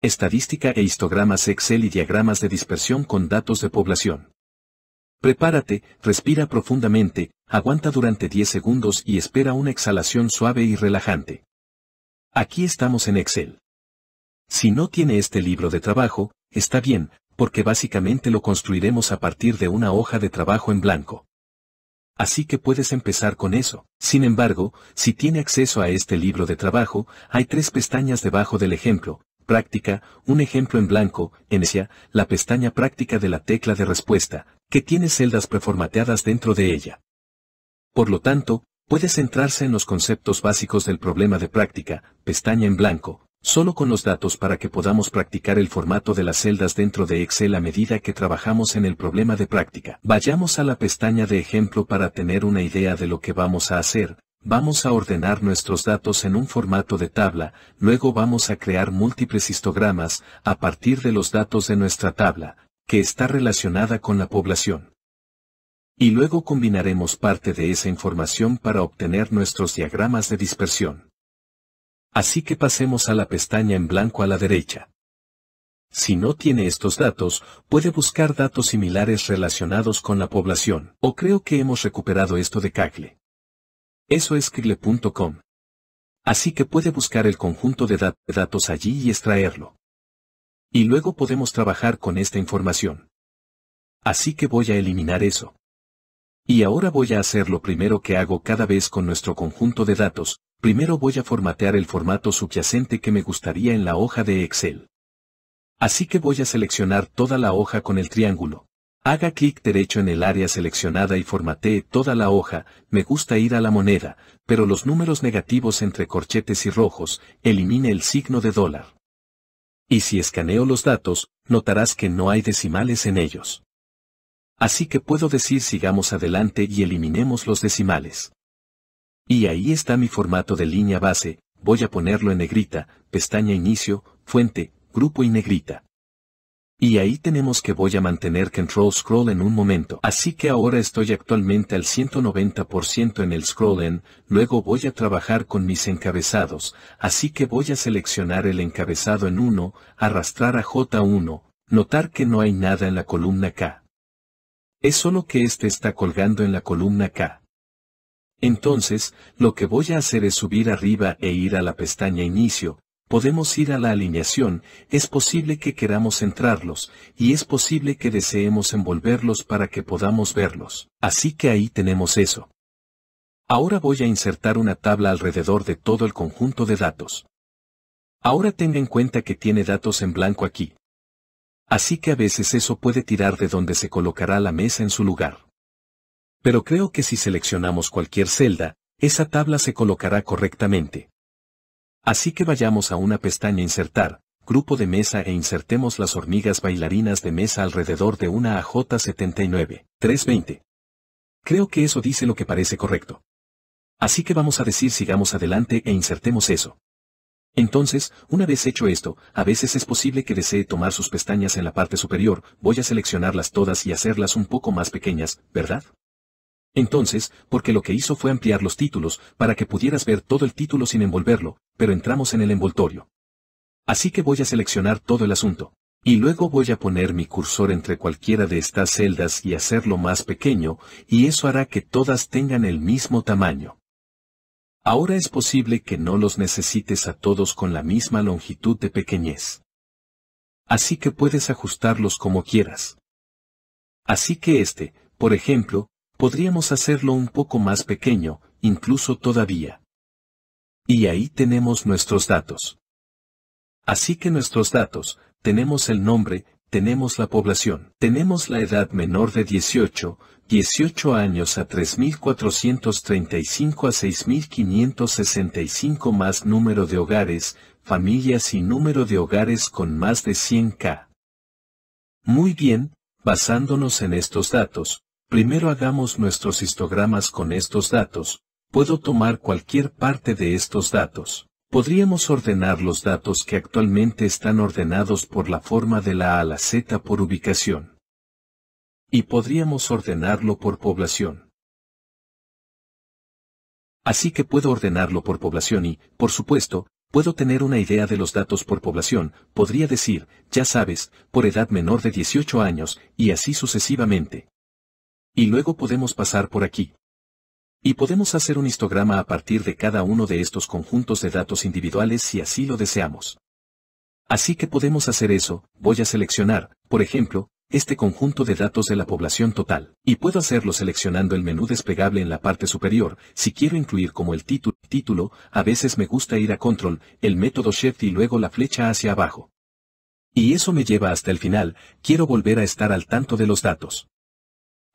Estadística e histogramas Excel y diagramas de dispersión con datos de población. Prepárate, respira profundamente, aguanta durante 10 segundos y espera una exhalación suave y relajante. Aquí estamos en Excel. Si no tiene este libro de trabajo, está bien, porque básicamente lo construiremos a partir de una hoja de trabajo en blanco. Así que puedes empezar con eso. Sin embargo, si tiene acceso a este libro de trabajo, hay tres pestañas debajo del ejemplo, práctica, un ejemplo en blanco, en ella, la pestaña práctica de la tecla de respuesta, que tiene celdas preformateadas dentro de ella. Por lo tanto, puede centrarse en los conceptos básicos del problema de práctica, pestaña en blanco, solo con los datos para que podamos practicar el formato de las celdas dentro de Excel a medida que trabajamos en el problema de práctica. Vayamos a la pestaña de ejemplo para tener una idea de lo que vamos a hacer, Vamos a ordenar nuestros datos en un formato de tabla, luego vamos a crear múltiples histogramas, a partir de los datos de nuestra tabla, que está relacionada con la población. Y luego combinaremos parte de esa información para obtener nuestros diagramas de dispersión. Así que pasemos a la pestaña en blanco a la derecha. Si no tiene estos datos, puede buscar datos similares relacionados con la población, o creo que hemos recuperado esto de Cagle. Eso es kigle.com. Así que puede buscar el conjunto de datos allí y extraerlo. Y luego podemos trabajar con esta información. Así que voy a eliminar eso. Y ahora voy a hacer lo primero que hago cada vez con nuestro conjunto de datos, primero voy a formatear el formato subyacente que me gustaría en la hoja de Excel. Así que voy a seleccionar toda la hoja con el triángulo. Haga clic derecho en el área seleccionada y formatee toda la hoja, me gusta ir a la moneda, pero los números negativos entre corchetes y rojos, elimine el signo de dólar. Y si escaneo los datos, notarás que no hay decimales en ellos. Así que puedo decir sigamos adelante y eliminemos los decimales. Y ahí está mi formato de línea base, voy a ponerlo en negrita, pestaña inicio, fuente, grupo y negrita. Y ahí tenemos que voy a mantener control scroll en un momento. Así que ahora estoy actualmente al 190% en el scroll en, luego voy a trabajar con mis encabezados, así que voy a seleccionar el encabezado en 1, arrastrar a J1, notar que no hay nada en la columna K. Es solo que este está colgando en la columna K. Entonces, lo que voy a hacer es subir arriba e ir a la pestaña Inicio, podemos ir a la alineación, es posible que queramos centrarlos, y es posible que deseemos envolverlos para que podamos verlos. Así que ahí tenemos eso. Ahora voy a insertar una tabla alrededor de todo el conjunto de datos. Ahora tenga en cuenta que tiene datos en blanco aquí. Así que a veces eso puede tirar de donde se colocará la mesa en su lugar. Pero creo que si seleccionamos cualquier celda, esa tabla se colocará correctamente. Así que vayamos a una pestaña insertar, grupo de mesa e insertemos las hormigas bailarinas de mesa alrededor de una AJ79, 320. Creo que eso dice lo que parece correcto. Así que vamos a decir sigamos adelante e insertemos eso. Entonces, una vez hecho esto, a veces es posible que desee tomar sus pestañas en la parte superior, voy a seleccionarlas todas y hacerlas un poco más pequeñas, ¿verdad? Entonces, porque lo que hizo fue ampliar los títulos, para que pudieras ver todo el título sin envolverlo, pero entramos en el envoltorio. Así que voy a seleccionar todo el asunto. Y luego voy a poner mi cursor entre cualquiera de estas celdas y hacerlo más pequeño, y eso hará que todas tengan el mismo tamaño. Ahora es posible que no los necesites a todos con la misma longitud de pequeñez. Así que puedes ajustarlos como quieras. Así que este, por ejemplo, podríamos hacerlo un poco más pequeño, incluso todavía. Y ahí tenemos nuestros datos. Así que nuestros datos, tenemos el nombre, tenemos la población, tenemos la edad menor de 18, 18 años a 3.435 a 6.565 más número de hogares, familias y número de hogares con más de 100K. Muy bien, basándonos en estos datos, Primero hagamos nuestros histogramas con estos datos, puedo tomar cualquier parte de estos datos. Podríamos ordenar los datos que actualmente están ordenados por la forma de la A a la Z por ubicación. Y podríamos ordenarlo por población. Así que puedo ordenarlo por población y, por supuesto, puedo tener una idea de los datos por población, podría decir, ya sabes, por edad menor de 18 años, y así sucesivamente. Y luego podemos pasar por aquí. Y podemos hacer un histograma a partir de cada uno de estos conjuntos de datos individuales si así lo deseamos. Así que podemos hacer eso, voy a seleccionar, por ejemplo, este conjunto de datos de la población total, y puedo hacerlo seleccionando el menú desplegable en la parte superior, si quiero incluir como el título, título, a veces me gusta ir a control, el método shift y luego la flecha hacia abajo. Y eso me lleva hasta el final, quiero volver a estar al tanto de los datos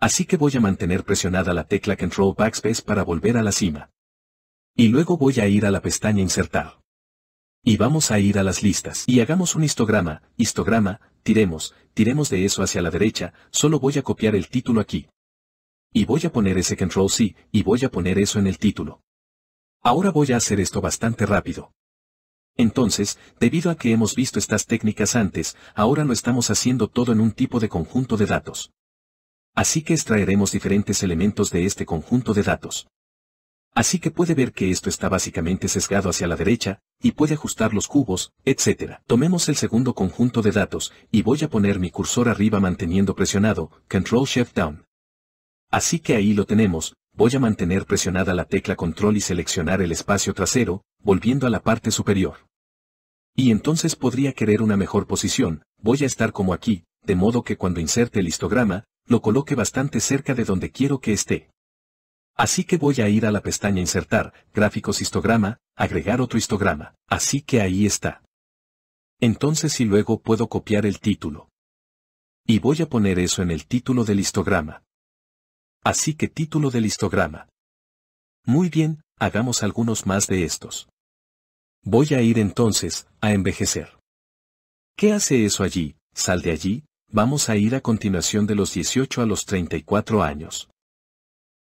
así que voy a mantener presionada la tecla Control Backspace para volver a la cima. Y luego voy a ir a la pestaña Insertar. Y vamos a ir a las listas. Y hagamos un histograma, histograma, tiremos, tiremos de eso hacia la derecha, solo voy a copiar el título aquí. Y voy a poner ese Control C, y voy a poner eso en el título. Ahora voy a hacer esto bastante rápido. Entonces, debido a que hemos visto estas técnicas antes, ahora lo estamos haciendo todo en un tipo de conjunto de datos. Así que extraeremos diferentes elementos de este conjunto de datos. Así que puede ver que esto está básicamente sesgado hacia la derecha, y puede ajustar los cubos, etc. Tomemos el segundo conjunto de datos, y voy a poner mi cursor arriba manteniendo presionado, Control Shift Down. Así que ahí lo tenemos, voy a mantener presionada la tecla Control y seleccionar el espacio trasero, volviendo a la parte superior. Y entonces podría querer una mejor posición, voy a estar como aquí, de modo que cuando inserte el histograma, lo coloque bastante cerca de donde quiero que esté. Así que voy a ir a la pestaña Insertar, Gráficos Histograma, agregar otro histograma, así que ahí está. Entonces y luego puedo copiar el título. Y voy a poner eso en el título del histograma. Así que título del histograma. Muy bien, hagamos algunos más de estos. Voy a ir entonces, a envejecer. ¿Qué hace eso allí? Sal de allí, vamos a ir a continuación de los 18 a los 34 años.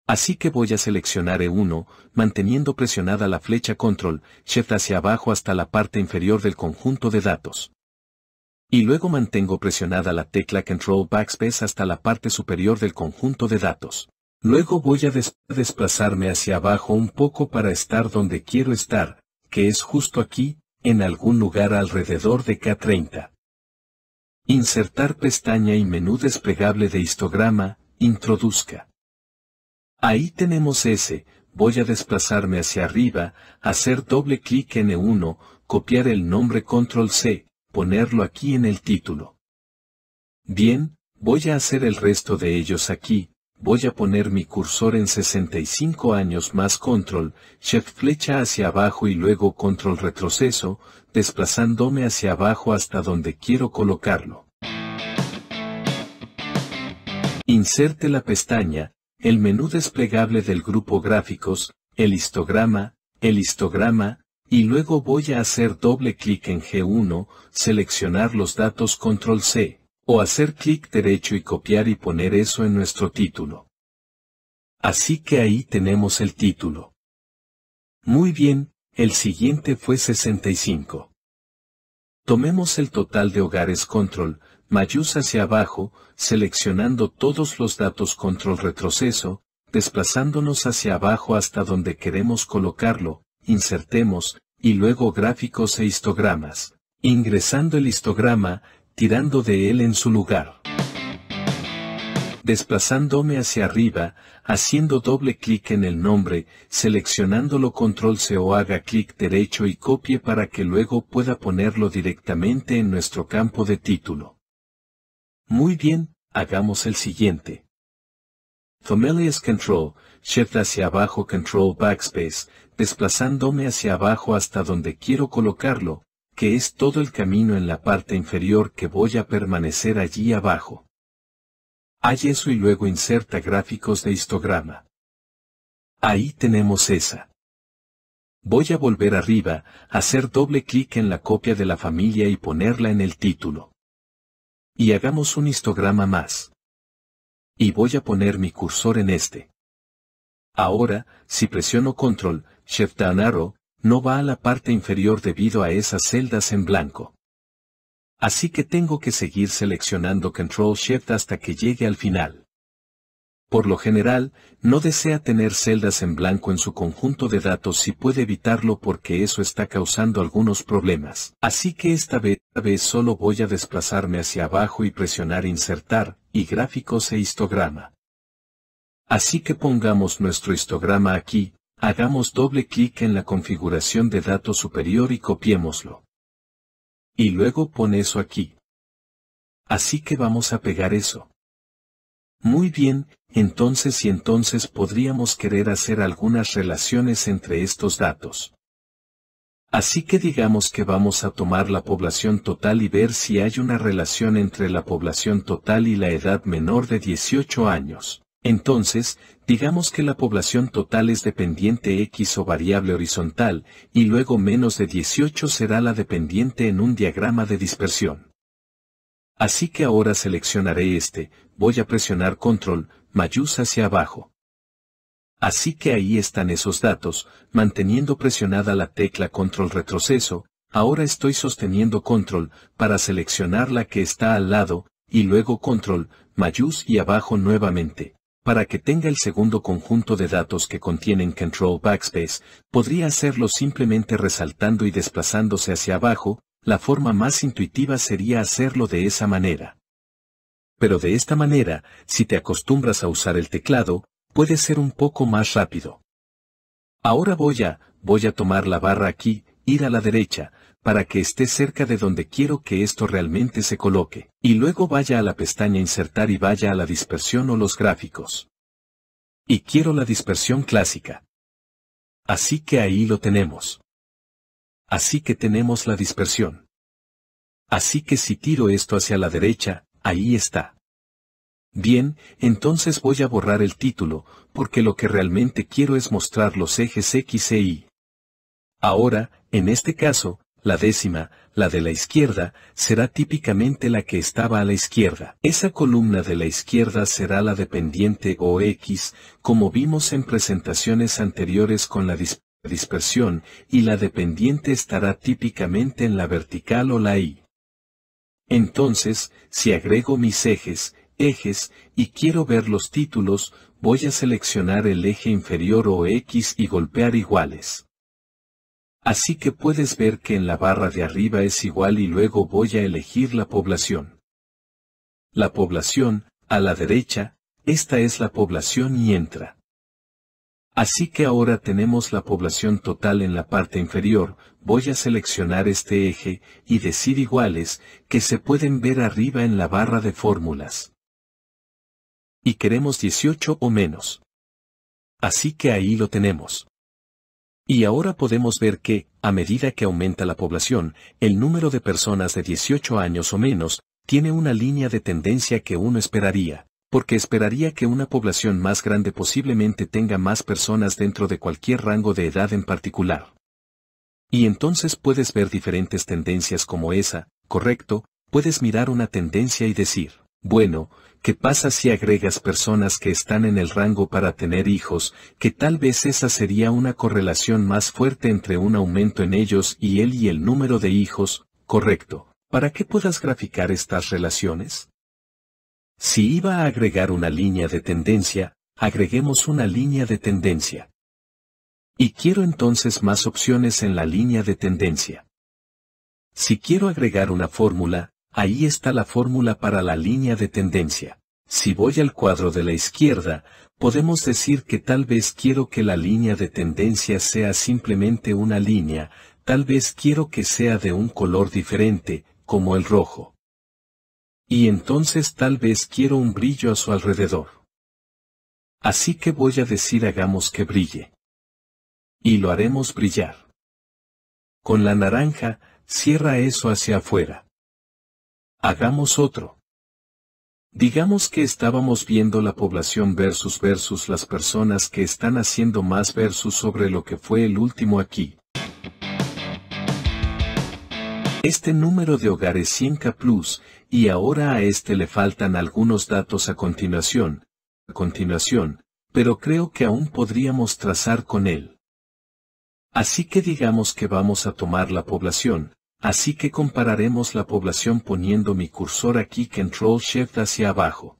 Así que voy a seleccionar E1, manteniendo presionada la flecha Control, Shift hacia abajo hasta la parte inferior del conjunto de datos. Y luego mantengo presionada la tecla Control Backspace hasta la parte superior del conjunto de datos. Luego voy a desplazarme hacia abajo un poco para estar donde quiero estar, que es justo aquí, en algún lugar alrededor de K30. Insertar pestaña y menú desplegable de histograma, introduzca. Ahí tenemos ese, voy a desplazarme hacia arriba, hacer doble clic en e 1 copiar el nombre control C, ponerlo aquí en el título. Bien, voy a hacer el resto de ellos aquí, voy a poner mi cursor en 65 años más control, shift flecha hacia abajo y luego control retroceso, desplazándome hacia abajo hasta donde quiero colocarlo. Inserte la pestaña, el menú desplegable del grupo gráficos, el histograma, el histograma, y luego voy a hacer doble clic en G1, seleccionar los datos control C o hacer clic derecho y copiar y poner eso en nuestro título. Así que ahí tenemos el título. Muy bien, el siguiente fue 65. Tomemos el total de hogares control, mayús hacia abajo, seleccionando todos los datos control retroceso, desplazándonos hacia abajo hasta donde queremos colocarlo, insertemos, y luego gráficos e histogramas. Ingresando el histograma, tirando de él en su lugar. Desplazándome hacia arriba, haciendo doble clic en el nombre, seleccionándolo control C o haga clic derecho y copie para que luego pueda ponerlo directamente en nuestro campo de título. Muy bien, hagamos el siguiente. Familias Control, Shift hacia abajo Control Backspace, desplazándome hacia abajo hasta donde quiero colocarlo, que es todo el camino en la parte inferior que voy a permanecer allí abajo. Hay eso y luego inserta gráficos de histograma. Ahí tenemos esa. Voy a volver arriba, hacer doble clic en la copia de la familia y ponerla en el título. Y hagamos un histograma más. Y voy a poner mi cursor en este. Ahora, si presiono Control, Shift down no va a la parte inferior debido a esas celdas en blanco. Así que tengo que seguir seleccionando Control Shift hasta que llegue al final. Por lo general, no desea tener celdas en blanco en su conjunto de datos y puede evitarlo porque eso está causando algunos problemas. Así que esta vez, esta vez solo voy a desplazarme hacia abajo y presionar Insertar, y Gráficos e Histograma. Así que pongamos nuestro histograma aquí, Hagamos doble clic en la configuración de datos superior y copiémoslo. Y luego pon eso aquí. Así que vamos a pegar eso. Muy bien, entonces y entonces podríamos querer hacer algunas relaciones entre estos datos. Así que digamos que vamos a tomar la población total y ver si hay una relación entre la población total y la edad menor de 18 años. Entonces, digamos que la población total es dependiente X o variable horizontal, y luego menos de 18 será la dependiente en un diagrama de dispersión. Así que ahora seleccionaré este, voy a presionar control, mayús hacia abajo. Así que ahí están esos datos, manteniendo presionada la tecla control retroceso, ahora estoy sosteniendo control para seleccionar la que está al lado, y luego control, mayús y abajo nuevamente para que tenga el segundo conjunto de datos que contienen control backspace, podría hacerlo simplemente resaltando y desplazándose hacia abajo, la forma más intuitiva sería hacerlo de esa manera. Pero de esta manera, si te acostumbras a usar el teclado, puede ser un poco más rápido. Ahora voy a, voy a tomar la barra aquí, ir a la derecha, para que esté cerca de donde quiero que esto realmente se coloque, y luego vaya a la pestaña Insertar y vaya a la dispersión o los gráficos. Y quiero la dispersión clásica. Así que ahí lo tenemos. Así que tenemos la dispersión. Así que si tiro esto hacia la derecha, ahí está. Bien, entonces voy a borrar el título, porque lo que realmente quiero es mostrar los ejes X e Y. Ahora, en este caso, la décima, la de la izquierda, será típicamente la que estaba a la izquierda. Esa columna de la izquierda será la dependiente o X, como vimos en presentaciones anteriores con la dispersión, y la dependiente estará típicamente en la vertical o la Y. Entonces, si agrego mis ejes, ejes, y quiero ver los títulos, voy a seleccionar el eje inferior o X y golpear iguales. Así que puedes ver que en la barra de arriba es igual y luego voy a elegir la población. La población, a la derecha, esta es la población y entra. Así que ahora tenemos la población total en la parte inferior, voy a seleccionar este eje, y decir iguales, que se pueden ver arriba en la barra de fórmulas. Y queremos 18 o menos. Así que ahí lo tenemos. Y ahora podemos ver que, a medida que aumenta la población, el número de personas de 18 años o menos tiene una línea de tendencia que uno esperaría, porque esperaría que una población más grande posiblemente tenga más personas dentro de cualquier rango de edad en particular. Y entonces puedes ver diferentes tendencias como esa, correcto, puedes mirar una tendencia y decir, bueno, ¿qué pasa si agregas personas que están en el rango para tener hijos, que tal vez esa sería una correlación más fuerte entre un aumento en ellos y él y el número de hijos, correcto, para qué puedas graficar estas relaciones? Si iba a agregar una línea de tendencia, agreguemos una línea de tendencia. Y quiero entonces más opciones en la línea de tendencia. Si quiero agregar una fórmula, Ahí está la fórmula para la línea de tendencia. Si voy al cuadro de la izquierda, podemos decir que tal vez quiero que la línea de tendencia sea simplemente una línea, tal vez quiero que sea de un color diferente, como el rojo. Y entonces tal vez quiero un brillo a su alrededor. Así que voy a decir hagamos que brille. Y lo haremos brillar. Con la naranja, cierra eso hacia afuera. Hagamos otro. Digamos que estábamos viendo la población versus versus las personas que están haciendo más versus sobre lo que fue el último aquí. Este número de hogares 100 plus, y ahora a este le faltan algunos datos a continuación, a continuación, pero creo que aún podríamos trazar con él. Así que digamos que vamos a tomar la población, Así que compararemos la población poniendo mi cursor aquí Control Shift hacia abajo.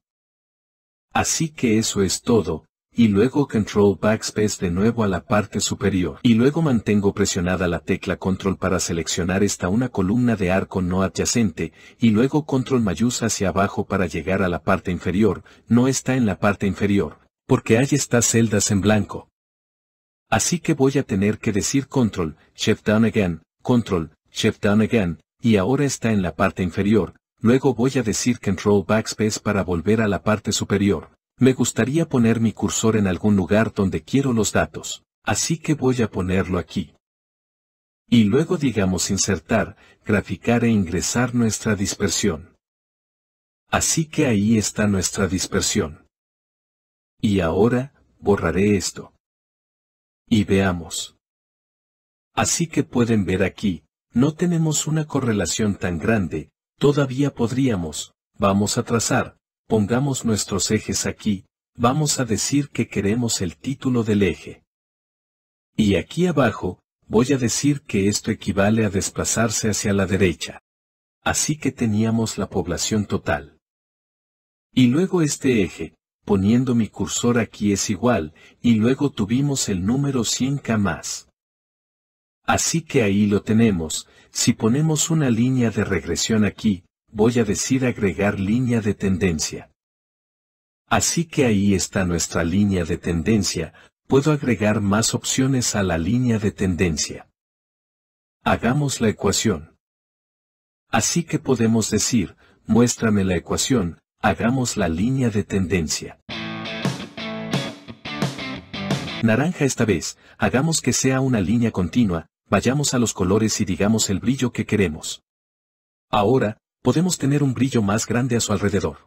Así que eso es todo, y luego Control Backspace de nuevo a la parte superior. Y luego mantengo presionada la tecla Control para seleccionar esta una columna de arco no adyacente, y luego Control mayús hacia abajo para llegar a la parte inferior, no está en la parte inferior, porque hay estas celdas en blanco. Así que voy a tener que decir Control, Shift Down Again, Control, Shift-Down again, y ahora está en la parte inferior, luego voy a decir Control Backspace para volver a la parte superior. Me gustaría poner mi cursor en algún lugar donde quiero los datos, así que voy a ponerlo aquí. Y luego digamos insertar, graficar e ingresar nuestra dispersión. Así que ahí está nuestra dispersión. Y ahora, borraré esto. Y veamos. Así que pueden ver aquí, no tenemos una correlación tan grande, todavía podríamos, vamos a trazar, pongamos nuestros ejes aquí, vamos a decir que queremos el título del eje. Y aquí abajo, voy a decir que esto equivale a desplazarse hacia la derecha. Así que teníamos la población total. Y luego este eje, poniendo mi cursor aquí es igual, y luego tuvimos el número 100K más. Así que ahí lo tenemos, si ponemos una línea de regresión aquí, voy a decir agregar línea de tendencia. Así que ahí está nuestra línea de tendencia, puedo agregar más opciones a la línea de tendencia. Hagamos la ecuación. Así que podemos decir, muéstrame la ecuación, hagamos la línea de tendencia. Naranja esta vez, hagamos que sea una línea continua, vayamos a los colores y digamos el brillo que queremos. Ahora, podemos tener un brillo más grande a su alrededor.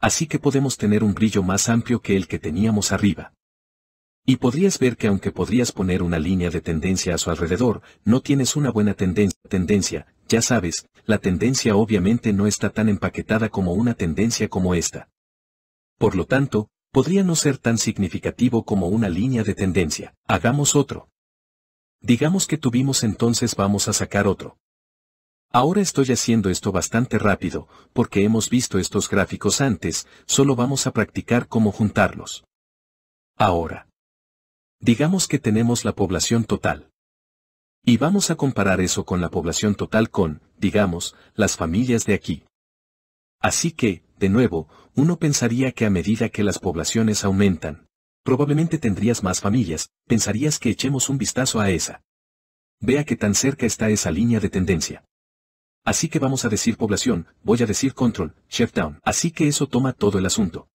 Así que podemos tener un brillo más amplio que el que teníamos arriba. Y podrías ver que aunque podrías poner una línea de tendencia a su alrededor, no tienes una buena tendencia. tendencia, ya sabes, la tendencia obviamente no está tan empaquetada como una tendencia como esta. Por lo tanto, podría no ser tan significativo como una línea de tendencia. Hagamos otro. Digamos que tuvimos entonces vamos a sacar otro. Ahora estoy haciendo esto bastante rápido, porque hemos visto estos gráficos antes, solo vamos a practicar cómo juntarlos. Ahora. Digamos que tenemos la población total. Y vamos a comparar eso con la población total con, digamos, las familias de aquí. Así que, de nuevo, uno pensaría que a medida que las poblaciones aumentan, probablemente tendrías más familias, pensarías que echemos un vistazo a esa. Vea que tan cerca está esa línea de tendencia. Así que vamos a decir población, voy a decir control, shift down. Así que eso toma todo el asunto.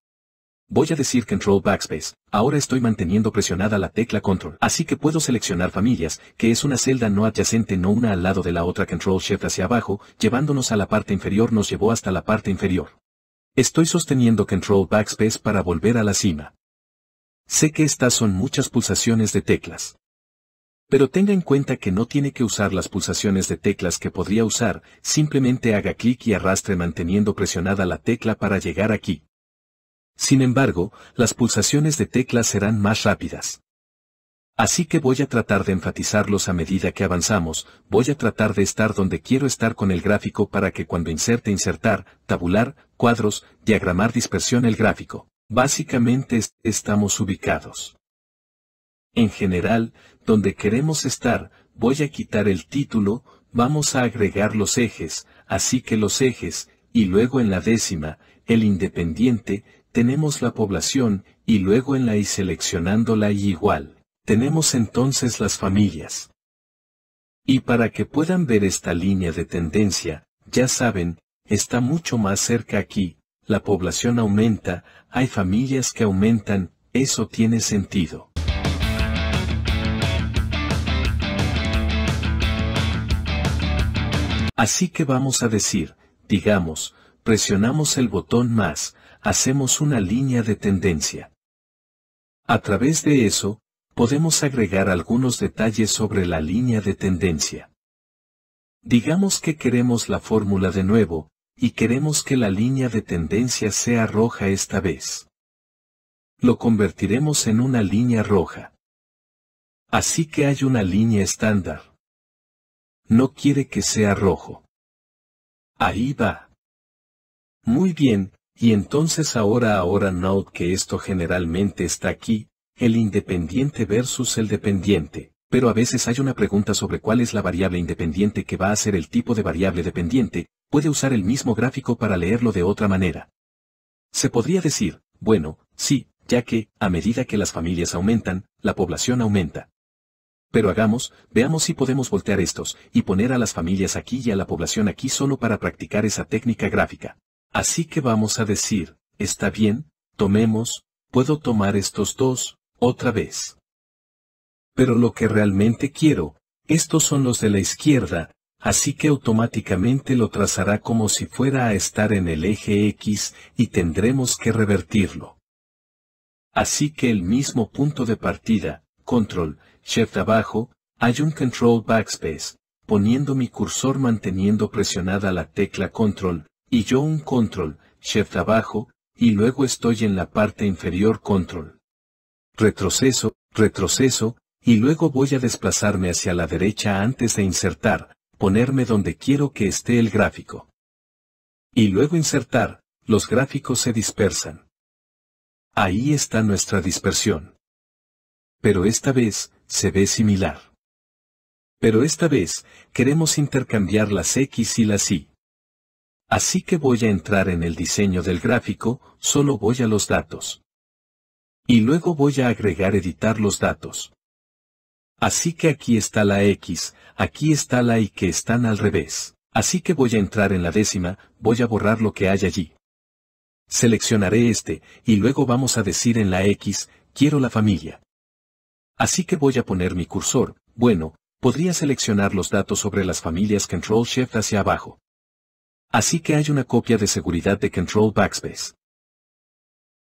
Voy a decir control backspace, ahora estoy manteniendo presionada la tecla control. Así que puedo seleccionar familias, que es una celda no adyacente no una al lado de la otra control shift hacia abajo, llevándonos a la parte inferior nos llevó hasta la parte inferior. Estoy sosteniendo control backspace para volver a la cima. Sé que estas son muchas pulsaciones de teclas. Pero tenga en cuenta que no tiene que usar las pulsaciones de teclas que podría usar, simplemente haga clic y arrastre manteniendo presionada la tecla para llegar aquí. Sin embargo, las pulsaciones de teclas serán más rápidas. Así que voy a tratar de enfatizarlos a medida que avanzamos, voy a tratar de estar donde quiero estar con el gráfico para que cuando inserte insertar, tabular, cuadros, diagramar dispersión el gráfico. Básicamente estamos ubicados. En general, donde queremos estar, voy a quitar el título, vamos a agregar los ejes, así que los ejes, y luego en la décima, el independiente, tenemos la población, y luego en la y seleccionando la y igual, tenemos entonces las familias. Y para que puedan ver esta línea de tendencia, ya saben, está mucho más cerca aquí, la población aumenta, hay familias que aumentan, eso tiene sentido. Así que vamos a decir, digamos, presionamos el botón más, hacemos una línea de tendencia. A través de eso, podemos agregar algunos detalles sobre la línea de tendencia. Digamos que queremos la fórmula de nuevo, y queremos que la línea de tendencia sea roja esta vez. Lo convertiremos en una línea roja. Así que hay una línea estándar. No quiere que sea rojo. Ahí va. Muy bien, y entonces ahora ahora note que esto generalmente está aquí, el independiente versus el dependiente, pero a veces hay una pregunta sobre cuál es la variable independiente que va a ser el tipo de variable dependiente, puede usar el mismo gráfico para leerlo de otra manera. Se podría decir, bueno, sí, ya que, a medida que las familias aumentan, la población aumenta. Pero hagamos, veamos si podemos voltear estos, y poner a las familias aquí y a la población aquí solo para practicar esa técnica gráfica. Así que vamos a decir, está bien, tomemos, puedo tomar estos dos, otra vez. Pero lo que realmente quiero, estos son los de la izquierda, así que automáticamente lo trazará como si fuera a estar en el eje X y tendremos que revertirlo. Así que el mismo punto de partida, control, shift abajo, hay un control backspace, poniendo mi cursor manteniendo presionada la tecla control, y yo un control, shift abajo, y luego estoy en la parte inferior control. Retroceso, retroceso, y luego voy a desplazarme hacia la derecha antes de insertar, ponerme donde quiero que esté el gráfico. Y luego insertar, los gráficos se dispersan. Ahí está nuestra dispersión. Pero esta vez, se ve similar. Pero esta vez, queremos intercambiar las X y las Y. Así que voy a entrar en el diseño del gráfico, solo voy a los datos. Y luego voy a agregar editar los datos. Así que aquí está la X, aquí está la Y que están al revés. Así que voy a entrar en la décima, voy a borrar lo que hay allí. Seleccionaré este, y luego vamos a decir en la X, quiero la familia. Así que voy a poner mi cursor, bueno, podría seleccionar los datos sobre las familias Control Shift hacia abajo. Así que hay una copia de seguridad de Control Backspace.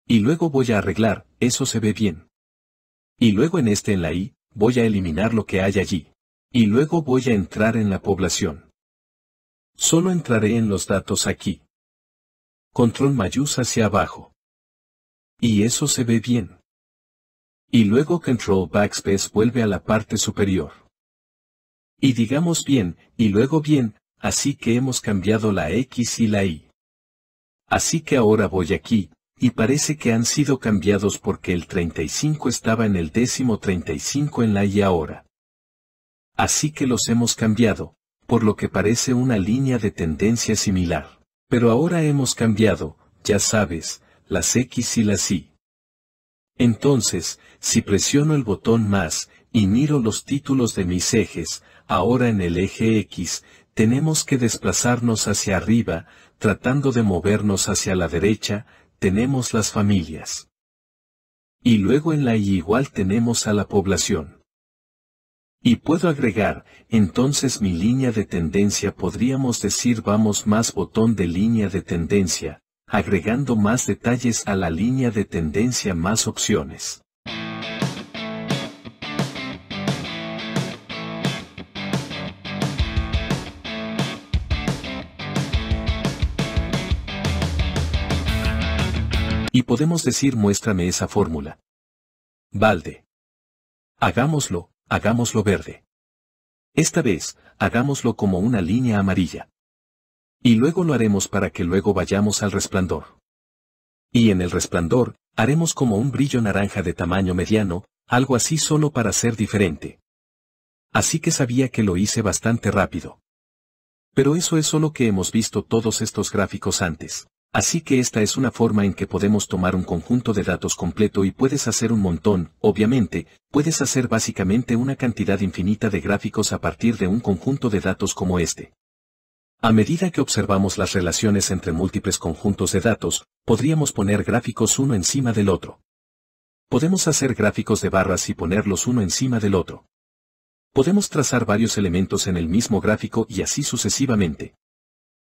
Y luego voy a arreglar, eso se ve bien. Y luego en este en la Y, voy a eliminar lo que hay allí. Y luego voy a entrar en la población. Solo entraré en los datos aquí. Control mayús hacia abajo. Y eso se ve bien. Y luego Control Backspace vuelve a la parte superior. Y digamos bien, y luego bien, así que hemos cambiado la X y la Y. Así que ahora voy aquí, y parece que han sido cambiados porque el 35 estaba en el décimo 35 en la y ahora. Así que los hemos cambiado, por lo que parece una línea de tendencia similar. Pero ahora hemos cambiado, ya sabes, las X y las Y. Entonces, si presiono el botón más, y miro los títulos de mis ejes, ahora en el eje X, tenemos que desplazarnos hacia arriba, tratando de movernos hacia la derecha, tenemos las familias. Y luego en la I igual tenemos a la población. Y puedo agregar, entonces mi línea de tendencia podríamos decir vamos más botón de línea de tendencia, agregando más detalles a la línea de tendencia más opciones. podemos decir muéstrame esa fórmula. Valde. Hagámoslo, hagámoslo verde. Esta vez, hagámoslo como una línea amarilla. Y luego lo haremos para que luego vayamos al resplandor. Y en el resplandor, haremos como un brillo naranja de tamaño mediano, algo así solo para ser diferente. Así que sabía que lo hice bastante rápido. Pero eso es solo que hemos visto todos estos gráficos antes. Así que esta es una forma en que podemos tomar un conjunto de datos completo y puedes hacer un montón, obviamente, puedes hacer básicamente una cantidad infinita de gráficos a partir de un conjunto de datos como este. A medida que observamos las relaciones entre múltiples conjuntos de datos, podríamos poner gráficos uno encima del otro. Podemos hacer gráficos de barras y ponerlos uno encima del otro. Podemos trazar varios elementos en el mismo gráfico y así sucesivamente.